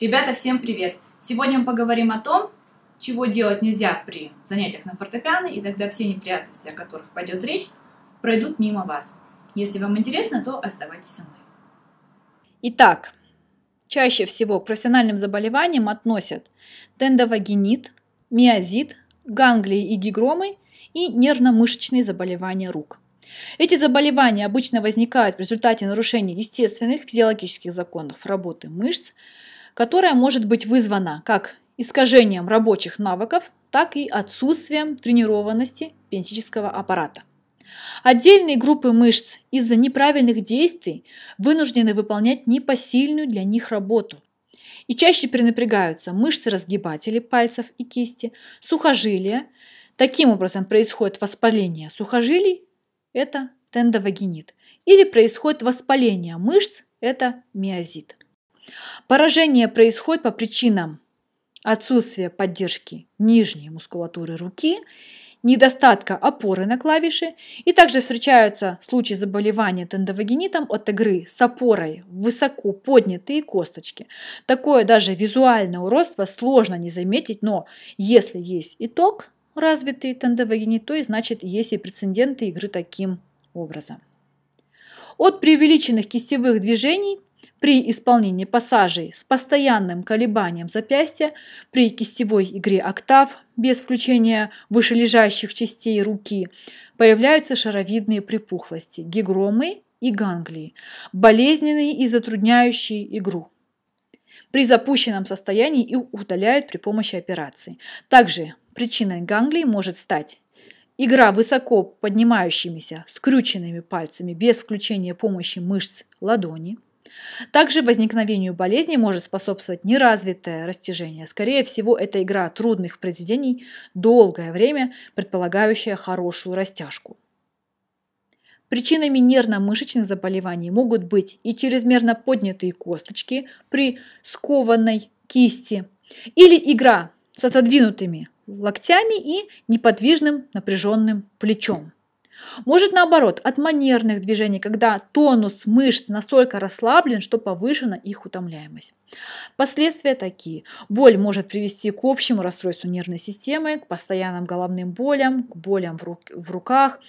Ребята, всем привет! Сегодня мы поговорим о том, чего делать нельзя при занятиях на фортепиано, и тогда все неприятности, о которых пойдет речь, пройдут мимо вас. Если вам интересно, то оставайтесь со мной. Итак, чаще всего к профессиональным заболеваниям относят тендовагинит, миозит, ганглии и гигромы и нервно-мышечные заболевания рук – эти заболевания обычно возникают в результате нарушения естественных физиологических законов работы мышц, которая может быть вызвана как искажением рабочих навыков, так и отсутствием тренированности пенсического аппарата. Отдельные группы мышц из-за неправильных действий вынуждены выполнять непосильную для них работу. И чаще перенапрягаются мышцы разгибателей пальцев и кисти, сухожилия. Таким образом происходит воспаление сухожилий, это тендовагинит. Или происходит воспаление мышц, это миозит. Поражение происходит по причинам отсутствия поддержки нижней мускулатуры руки, недостатка опоры на клавиши, и также встречаются случаи заболевания тендовагенитом от игры с опорой высоко поднятые косточки. Такое даже визуальное уродство сложно не заметить, но если есть итог развитый тендовагенит, то и значит есть и прецеденты игры таким образом. От преувеличенных кистевых движений – при исполнении пассажей с постоянным колебанием запястья, при кистевой игре октав без включения вышележащих частей руки, появляются шаровидные припухлости, гигромы и ганглии, болезненные и затрудняющие игру. При запущенном состоянии их удаляют при помощи операции. Также причиной ганглии может стать Игра высоко поднимающимися, скрученными пальцами без включения помощи мышц ладони, также возникновению болезни может способствовать неразвитое растяжение. Скорее всего, это игра трудных произведений, долгое время предполагающая хорошую растяжку. Причинами нервно-мышечных заболеваний могут быть и чрезмерно поднятые косточки при скованной кисти, или игра с отодвинутыми локтями и неподвижным напряженным плечом. Может наоборот, от манерных движений, когда тонус мышц настолько расслаблен, что повышена их утомляемость. Последствия такие. Боль может привести к общему расстройству нервной системы, к постоянным головным болям, к болям в, рук, в руках.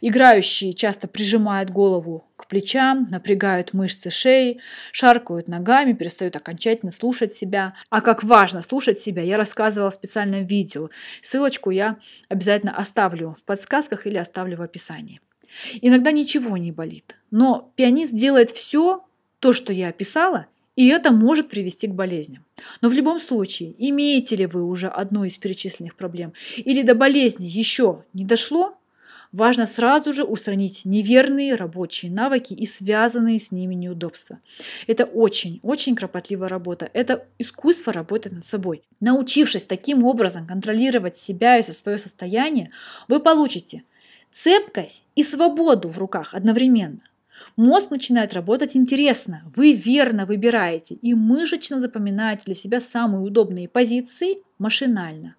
Играющие часто прижимают голову к плечам, напрягают мышцы шеи, шаркают ногами, перестают окончательно слушать себя. А как важно слушать себя, я рассказывала в специальном видео. Ссылочку я обязательно оставлю в подсказках или оставлю в описании. Иногда ничего не болит, но пианист делает все то, что я описала, и это может привести к болезням. Но в любом случае, имеете ли вы уже одну из перечисленных проблем или до болезни еще не дошло, Важно сразу же устранить неверные рабочие навыки и связанные с ними неудобства. Это очень-очень кропотливая работа. Это искусство работать над собой. Научившись таким образом контролировать себя и свое состояние, вы получите цепкость и свободу в руках одновременно. Мозг начинает работать интересно, вы верно выбираете и мышечно запоминаете для себя самые удобные позиции машинально.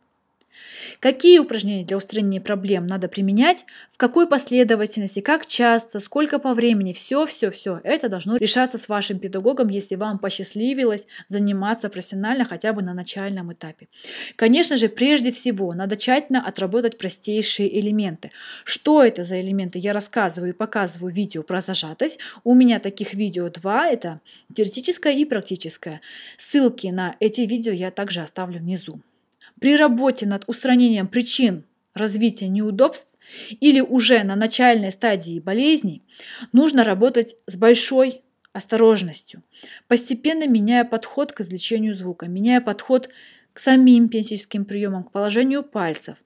Какие упражнения для устранения проблем надо применять, в какой последовательности, как часто, сколько по времени, все, все, все. Это должно решаться с вашим педагогом, если вам посчастливилось заниматься профессионально хотя бы на начальном этапе. Конечно же, прежде всего, надо тщательно отработать простейшие элементы. Что это за элементы? Я рассказываю и показываю видео про зажатость. У меня таких видео два, это теоретическое и практическое. Ссылки на эти видео я также оставлю внизу. При работе над устранением причин развития неудобств или уже на начальной стадии болезней нужно работать с большой осторожностью, постепенно меняя подход к извлечению звука, меняя подход к самим пенсическим приемам, к положению пальцев.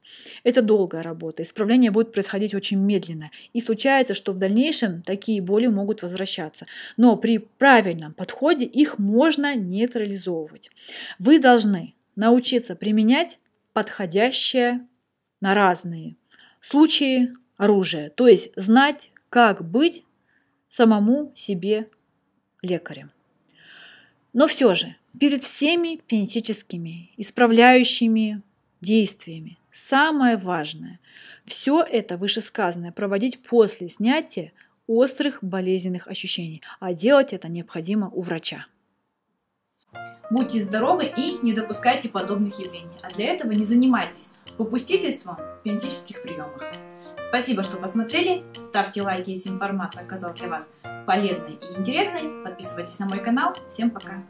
Это долгая работа, исправление будет происходить очень медленно. И случается, что в дальнейшем такие боли могут возвращаться. Но при правильном подходе их можно нейтрализовывать. Вы должны научиться применять подходящее на разные случаи оружие. То есть знать, как быть самому себе лекарем. Но все же, перед всеми пенетическими исправляющими действиями самое важное – все это вышесказанное проводить после снятия острых болезненных ощущений, а делать это необходимо у врача. Будьте здоровы и не допускайте подобных явлений, а для этого не занимайтесь попустительством в пиантических приемах. Спасибо, что посмотрели. Ставьте лайки, если информация оказалась для вас полезной и интересной. Подписывайтесь на мой канал. Всем пока!